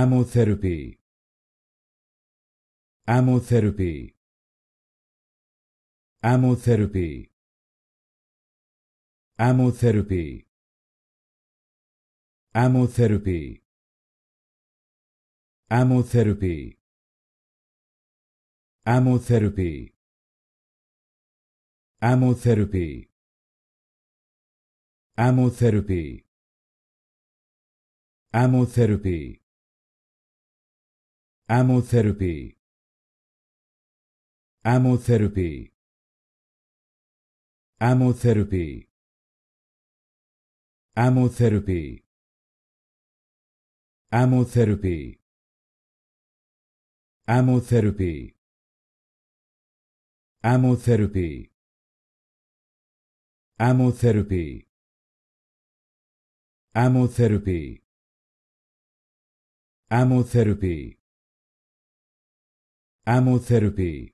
Ammotherapy Ammotherapy Ammotherapy Ammotherapy Ammotherapy Ammotherapy Ammotherapy Ammotherapy Ammotherapy Ammotherapy Ammotherapy Ammotherapy Ammotherapy Ammotherapy Ammotherapy Ammotherapy Ammotherapy Ammotherapy Ammotherapy Ammotherapy Therapy.